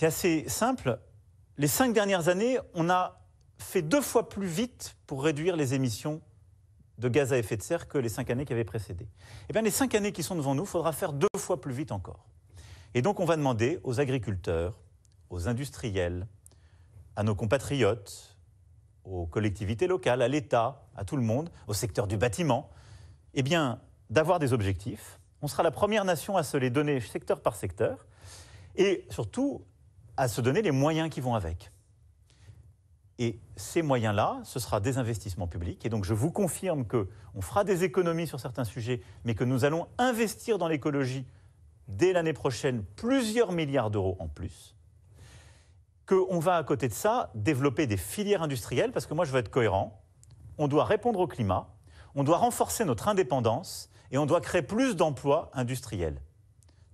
C'est assez simple. Les cinq dernières années, on a fait deux fois plus vite pour réduire les émissions de gaz à effet de serre que les cinq années qui avaient précédé. Eh bien, les cinq années qui sont devant nous, il faudra faire deux fois plus vite encore. Et donc, on va demander aux agriculteurs, aux industriels, à nos compatriotes, aux collectivités locales, à l'État, à tout le monde, au secteur du bâtiment, eh bien, d'avoir des objectifs. On sera la première nation à se les donner secteur par secteur. Et surtout, à se donner les moyens qui vont avec. Et ces moyens-là, ce sera des investissements publics. Et donc je vous confirme qu'on fera des économies sur certains sujets, mais que nous allons investir dans l'écologie dès l'année prochaine plusieurs milliards d'euros en plus. Qu'on va à côté de ça développer des filières industrielles, parce que moi je veux être cohérent. On doit répondre au climat, on doit renforcer notre indépendance et on doit créer plus d'emplois industriels.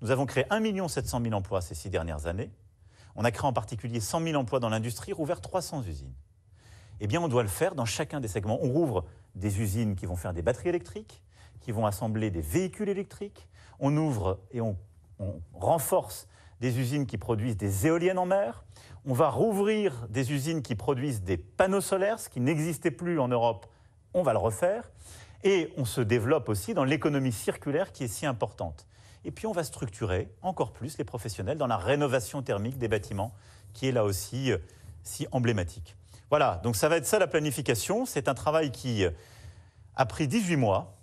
Nous avons créé 1 700 000 emplois ces six dernières années. On a créé en particulier 100 000 emplois dans l'industrie, rouvert 300 usines. Eh bien, on doit le faire dans chacun des segments. On rouvre des usines qui vont faire des batteries électriques, qui vont assembler des véhicules électriques. On ouvre et on, renforce des usines qui produisent des éoliennes en mer. On va rouvrir des usines qui produisent des panneaux solaires, ce qui n'existait plus en Europe. On va le refaire. Et on se développe aussi dans l'économie circulaire qui est si importante. Et puis on va structurer encore plus les professionnels dans la rénovation thermique des bâtiments, qui est là aussi euh, si emblématique. Voilà, donc ça va être ça la planification. C'est un travail qui euh, a pris 18 mois,